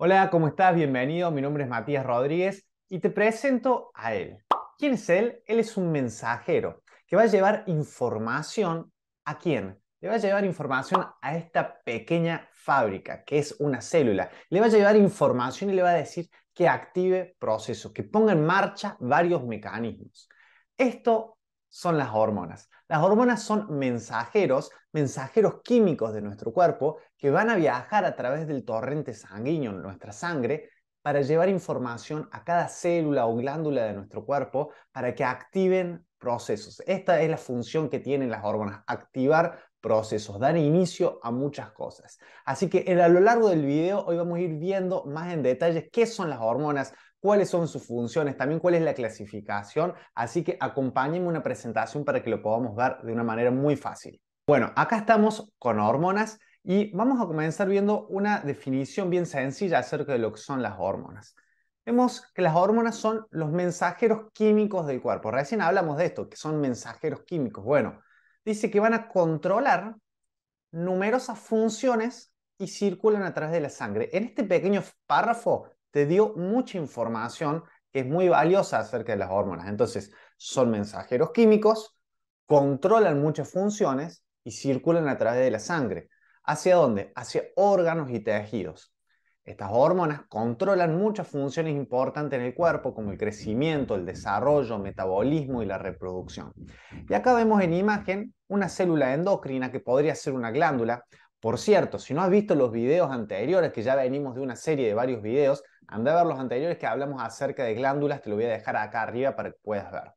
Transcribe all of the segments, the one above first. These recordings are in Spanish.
Hola, ¿cómo estás? Bienvenido. Mi nombre es Matías Rodríguez y te presento a él. ¿Quién es él? Él es un mensajero que va a llevar información a quién? Le va a llevar información a esta pequeña fábrica que es una célula. Le va a llevar información y le va a decir que active procesos, que ponga en marcha varios mecanismos. Esto son las hormonas. Las hormonas son mensajeros, mensajeros químicos de nuestro cuerpo que van a viajar a través del torrente sanguíneo en nuestra sangre para llevar información a cada célula o glándula de nuestro cuerpo para que activen procesos. Esta es la función que tienen las hormonas, activar procesos, dan inicio a muchas cosas. Así que a lo largo del video hoy vamos a ir viendo más en detalle qué son las hormonas, cuáles son sus funciones, también cuál es la clasificación, así que acompáñenme una presentación para que lo podamos ver de una manera muy fácil. Bueno, acá estamos con hormonas y vamos a comenzar viendo una definición bien sencilla acerca de lo que son las hormonas. Vemos que las hormonas son los mensajeros químicos del cuerpo. Recién hablamos de esto, que son mensajeros químicos. Bueno, dice que van a controlar numerosas funciones y circulan a través de la sangre. En este pequeño párrafo te dio mucha información que es muy valiosa acerca de las hormonas. Entonces, son mensajeros químicos, controlan muchas funciones y circulan a través de la sangre. ¿Hacia dónde? Hacia órganos y tejidos. Estas hormonas controlan muchas funciones importantes en el cuerpo, como el crecimiento, el desarrollo, metabolismo y la reproducción. Y acá vemos en imagen una célula endocrina que podría ser una glándula. Por cierto, si no has visto los videos anteriores, que ya venimos de una serie de varios videos, anda a ver los anteriores que hablamos acerca de glándulas, te lo voy a dejar acá arriba para que puedas ver.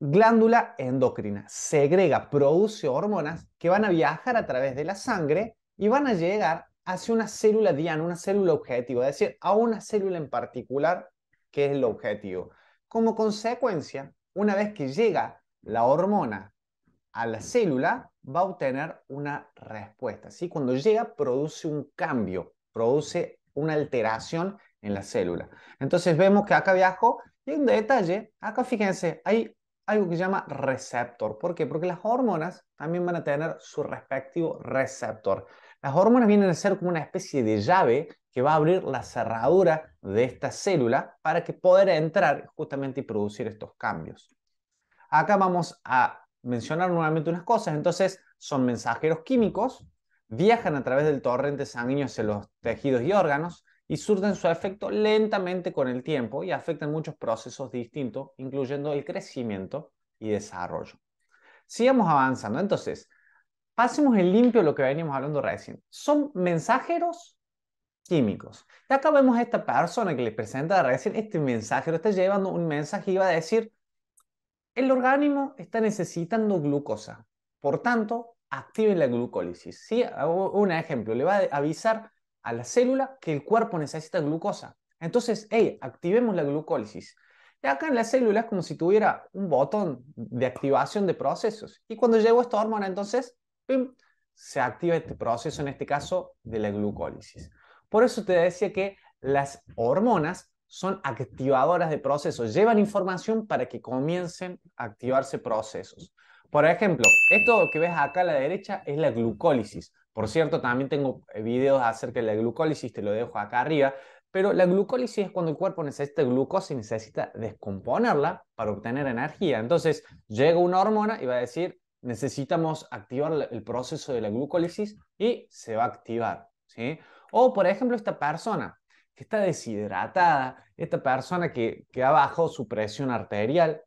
Glándula endocrina segrega, produce hormonas que van a viajar a través de la sangre y van a llegar hacia una célula diana, una célula objetivo, es decir, a una célula en particular que es el objetivo. Como consecuencia, una vez que llega la hormona a la célula, va a obtener una respuesta. ¿sí? Cuando llega, produce un cambio, produce una alteración en la célula. Entonces vemos que acá viajo y un detalle, acá fíjense, hay algo que se llama receptor. ¿Por qué? Porque las hormonas también van a tener su respectivo receptor. Las hormonas vienen a ser como una especie de llave que va a abrir la cerradura de esta célula para que pueda entrar justamente y producir estos cambios. Acá vamos a mencionar nuevamente unas cosas. Entonces, son mensajeros químicos, viajan a través del torrente sanguíneo hacia los tejidos y órganos, y surten su efecto lentamente con el tiempo y afectan muchos procesos distintos, incluyendo el crecimiento y desarrollo. Sigamos avanzando. Entonces, pasemos en limpio lo que veníamos hablando recién. Son mensajeros químicos. Y acá vemos a esta persona que le presenta recién este mensajero, está llevando un mensaje y va a decir, el organismo está necesitando glucosa. Por tanto, active la glucólisis. ¿Sí? Un ejemplo, le va a avisar a la célula que el cuerpo necesita glucosa. Entonces, hey, activemos la glucólisis. Y acá en la célula es como si tuviera un botón de activación de procesos. Y cuando llegó esta hormona, entonces, se activa este proceso, en este caso, de la glucólisis. Por eso te decía que las hormonas son activadoras de procesos, llevan información para que comiencen a activarse procesos. Por ejemplo, esto que ves acá a la derecha es la glucólisis. Por cierto, también tengo eh, videos acerca de la glucólisis, te lo dejo acá arriba, pero la glucólisis es cuando el cuerpo necesita glucosa y necesita descomponerla para obtener energía. Entonces llega una hormona y va a decir, necesitamos activar el proceso de la glucólisis y se va a activar. ¿sí? O, por ejemplo, esta persona que está deshidratada, esta persona que, que ha bajado su presión arterial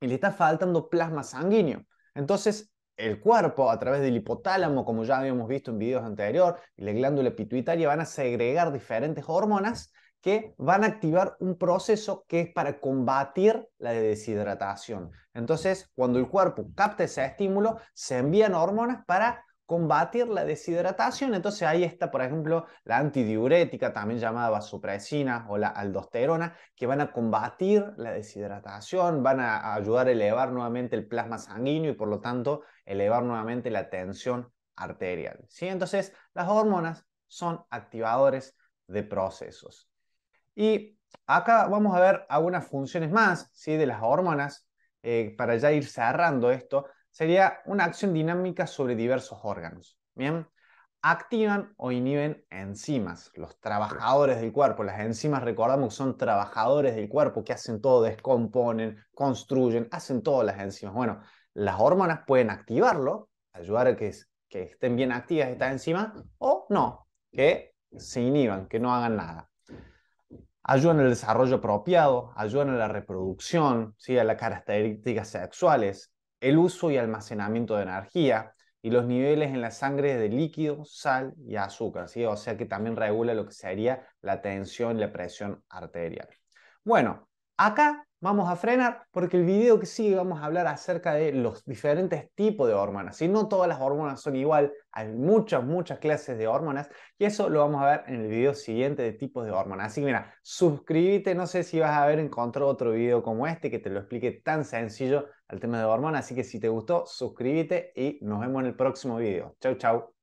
y le está faltando plasma sanguíneo. Entonces, el cuerpo a través del hipotálamo, como ya habíamos visto en videos anteriores, y la glándula pituitaria van a segregar diferentes hormonas que van a activar un proceso que es para combatir la deshidratación. Entonces, cuando el cuerpo capta ese estímulo, se envían hormonas para combatir la deshidratación. Entonces ahí está, por ejemplo, la antidiurética, también llamada vasopresina o la aldosterona, que van a combatir la deshidratación, van a ayudar a elevar nuevamente el plasma sanguíneo y por lo tanto elevar nuevamente la tensión arterial. ¿sí? Entonces las hormonas son activadores de procesos. Y acá vamos a ver algunas funciones más ¿sí? de las hormonas eh, para ya ir cerrando esto sería una acción dinámica sobre diversos órganos. Bien, activan o inhiben enzimas. Los trabajadores del cuerpo, las enzimas recordamos son trabajadores del cuerpo que hacen todo, descomponen, construyen, hacen todas las enzimas. Bueno, las hormonas pueden activarlo, ayudar a que, estén bien activas estas enzimas, o no, que se inhiban, que no hagan nada. Ayudan al desarrollo apropiado, ayudan a la reproducción, a las características sexuales, el uso y almacenamiento de energía y los niveles en la sangre de líquido, sal y azúcar, ¿sí? o sea que también regula lo que sería la tensión y la presión arterial. Bueno, acá Vamos a frenar porque el video que sigue vamos a hablar acerca de los diferentes tipos de hormonas. Y no todas las hormonas son igual, hay muchas, muchas clases de hormonas y eso lo vamos a ver en el video siguiente de tipos de hormonas. Así que mira, suscríbete, no sé si vas a haber encontrado otro video como este que te lo explique tan sencillo al tema de hormonas. Así que si te gustó, suscríbete y nos vemos en el próximo video. Chau, chau.